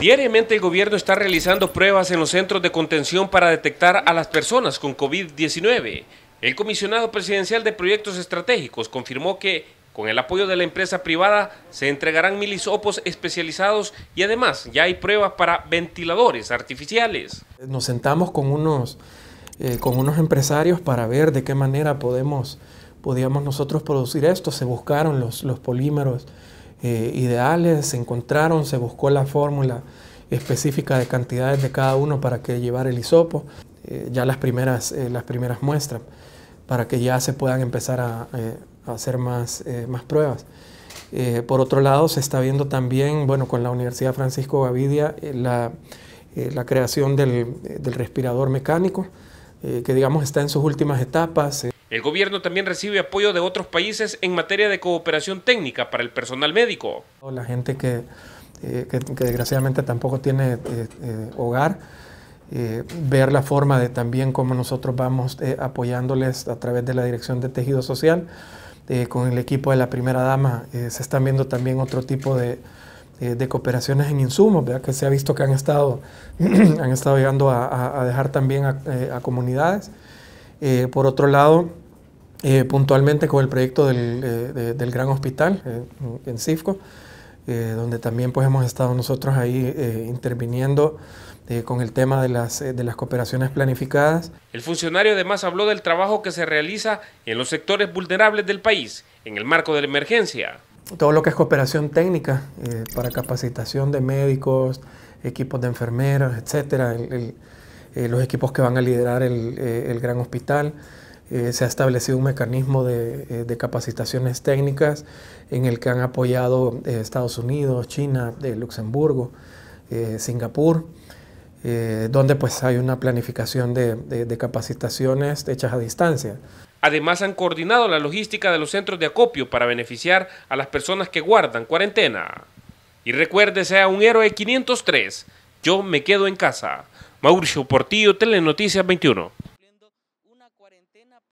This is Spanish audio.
Diariamente el gobierno está realizando pruebas en los centros de contención para detectar a las personas con COVID-19. El comisionado presidencial de proyectos estratégicos confirmó que, con el apoyo de la empresa privada, se entregarán milisopos especializados y además ya hay pruebas para ventiladores artificiales. Nos sentamos con unos, eh, con unos empresarios para ver de qué manera podemos, podíamos nosotros producir esto. Se buscaron los, los polímeros eh, ideales, se encontraron, se buscó la fórmula específica de cantidades de cada uno para que llevar el hisopo, eh, ya las primeras, eh, las primeras muestras, para que ya se puedan empezar a, hacer más, más pruebas. por otro lado, se está viendo también, bueno, con la Universidad Francisco Gavidia, la, creación del, del respirador mecánico, que digamos está en sus últimas etapas. El gobierno también recibe apoyo de otros países en materia de cooperación técnica para el personal médico. La gente eh, que, que, desgraciadamente tampoco tiene eh, eh, hogar, ver la forma de también cómo nosotros vamos apoyándoles a través de la Dirección de Tejido Social. con el equipo de la primera dama se están viendo también otro tipo de, de cooperaciones en insumos, que se ha visto que han estado, han estado llegando a, dejar también a, comunidades. por otro lado, eh, puntualmente con el proyecto del, eh, Gran Hospital eh, en CIFCO, donde también pues, hemos estado nosotros ahí interviniendo con el tema de las, de las cooperaciones planificadas. El funcionario además habló del trabajo que se realiza en los sectores vulnerables del país en el marco de la emergencia. Todo lo que es cooperación técnica para capacitación de médicos, equipos de enfermeros, etcétera, los equipos que van a liderar el, el gran hospital. Eh, se ha establecido un mecanismo eh, de, capacitaciones técnicas en el que han apoyado eh, Estados Unidos, China, Luxemburgo, Singapur, donde pues hay una planificación de, capacitaciones hechas a distancia. Además han coordinado la logística de los centros de acopio para beneficiar a las personas que guardan cuarentena. Y recuerde, a un héroe 503, yo me quedo en casa. Mauricio Portillo, Telenoticias 21.